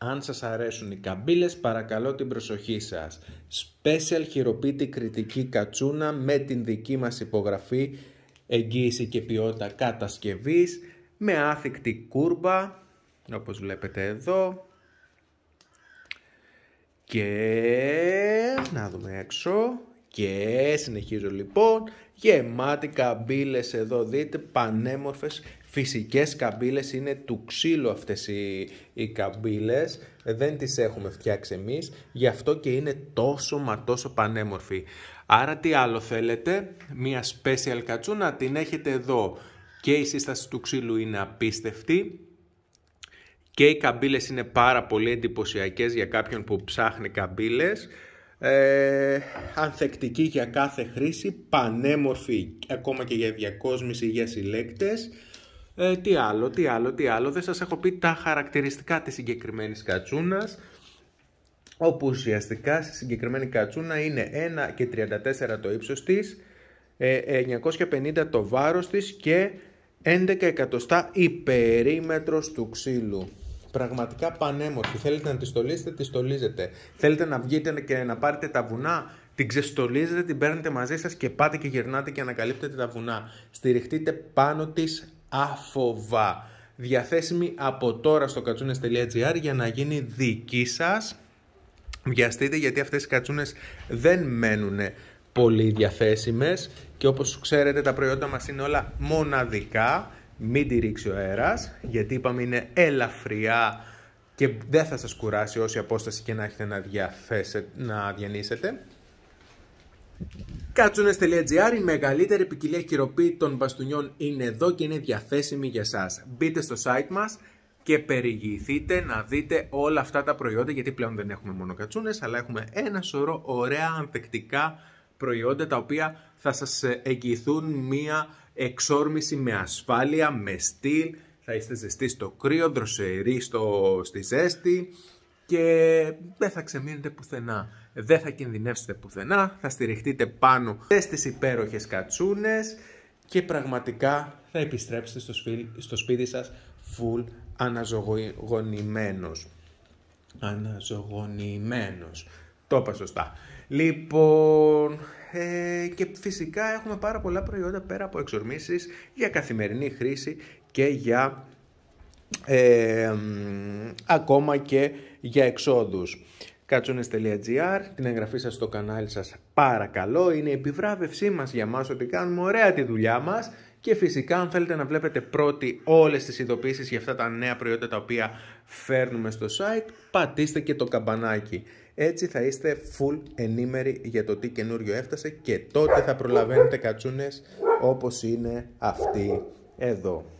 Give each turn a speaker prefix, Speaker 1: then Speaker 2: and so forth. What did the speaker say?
Speaker 1: Αν σας αρέσουν οι καμπύλες παρακαλώ την προσοχή σας. Special χειροποίητη κριτική κατσούνα με την δική μας υπογραφή εγγύηση και ποιότητα κατασκευής με άθικτη κούρμπα όπως βλέπετε εδώ και να δούμε έξω και συνεχίζω λοιπόν, γεμάτη καμπύλες εδώ δείτε, πανέμορφες φυσικές καμπύλες, είναι του ξύλου αυτές οι, οι καμπύλες, δεν τις έχουμε φτιάξει εμείς, γι' αυτό και είναι τόσο μα τόσο πανέμορφη. Άρα τι άλλο θέλετε, μια special κατσούνα την έχετε εδώ και η σύσταση του ξύλου είναι απίστευτη, και οι καμπύλες είναι πάρα πολύ εντυπωσιακές για κάποιον που ψάχνει καμπύλες ε, ανθεκτική για κάθε χρήση, πανέμορφη ακόμα και για διακόσμηση για συλλέκτες. Ε, τι άλλο, τι άλλο, τι άλλο. Δεν σας έχω πει τα χαρακτηριστικά της συγκεκριμένης κατσούνας όπου ουσιαστικά στη συγκεκριμένη κατσούνα είναι 1,34 το ύψος της, 950 ε, το βάρος της και 11 εκατοστά η περίμετρος του ξύλου. Πραγματικά πανέμορφη. Θέλετε να τη στολίσετε, τη στολίζετε. Θέλετε να βγείτε και να πάρετε τα βουνά, την ξεστολίζετε, την παίρνετε μαζί σας και πάτε και γυρνάτε και ανακαλύπτετε τα βουνά. Στηριχτείτε πάνω της άφοβα. Διαθέσιμη από τώρα στο κατσούνες.gr για να γίνει δική σας. Βιαστείτε γιατί αυτές οι κατσούνες δεν μένουν πολύ διαθέσιμες και όπως ξέρετε τα προϊόντα μας είναι όλα μοναδικά μην τη ρίξει ο αέρας, γιατί είπαμε είναι ελαφριά και δεν θα σας κουράσει όση απόσταση και να έχετε να, να διανύσετε. Κάτσονες.gr, η μεγαλύτερη ποικιλία των μπαστούνιών είναι εδώ και είναι διαθέσιμη για σας. Μπείτε στο site μας και περιηγηθείτε να δείτε όλα αυτά τα προϊόντα, γιατί πλέον δεν έχουμε μόνο κατσούνες, αλλά έχουμε ένα σωρό ωραία ανθεκτικά προϊόντα τα οποία θα σας εγγυηθούν μία εξόρμηση με ασφάλεια, με στυλ, θα είστε ζεστοί στο κρύο, δροσεροί στο, στη ζέστη και δεν θα ξεμείνετε πουθενά. Δεν θα κινδυνεύσετε πουθενά, θα στηριχτείτε πάνω στις υπέροχες κατσούνες και πραγματικά θα επιστρέψετε στο, σπίτι, στο σας full αναζωογονημένος. Αναζωογονημένος. Το είπα σωστά. Λοιπόν, ε, και φυσικά έχουμε πάρα πολλά προϊόντα πέρα από εξορμήσεις για καθημερινή χρήση και για ε, ακόμα και για εξόδους. Κατσούνες.gr, την εγγραφή σας στο κανάλι σας παρακαλώ, είναι η επιβράβευσή μας για μας ότι κάνουμε ωραία τη δουλειά μας και φυσικά αν θέλετε να βλέπετε πρώτοι όλες τις ειδοποίησεις για αυτά τα νέα προϊόντα τα οποία φέρνουμε στο site, πατήστε και το καμπανάκι. Έτσι θα είστε full ενήμεροι για το τι καινούριο έφτασε και τότε θα προλαβαίνετε κατσούνες όπως είναι αυτή εδώ.